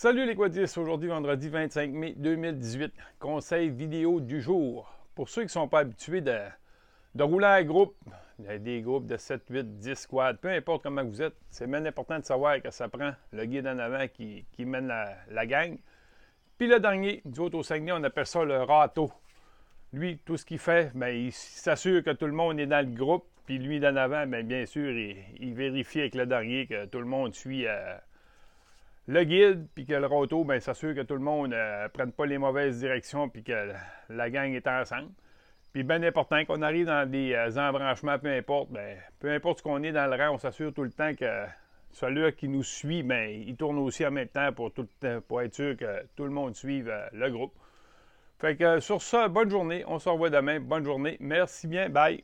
Salut les quadistes, aujourd'hui vendredi 25 mai 2018, conseil vidéo du jour. Pour ceux qui ne sont pas habitués de, rouler en groupe, des groupes de 7, 8, 10 squads, peu importe comment vous êtes, c'est même important de savoir que ça prend le guide en avant qui, mène la, gang. Puis le dernier, du auto au on appelle ça le râteau. Lui, tout ce qu'il fait, bien, il s'assure que tout le monde est dans le groupe, puis lui d'en avant, bien, bien sûr, il, vérifie avec le dernier que tout le monde suit. Euh, le guide, puis que le roto, ben, s'assure que tout le monde ne euh, prenne pas les mauvaises directions, puis que la gang est ensemble. Puis bien important, qu'on arrive dans des euh, embranchements, peu importe, ben, peu importe ce qu'on est dans le rang, on s'assure tout le temps que celui qui nous suit, ben, il tourne aussi en même temps pour, tout être sûr que tout le monde suive euh, le groupe. Fait que sur ça, bonne journée. On se revoit demain. Bonne journée. Merci bien. Bye.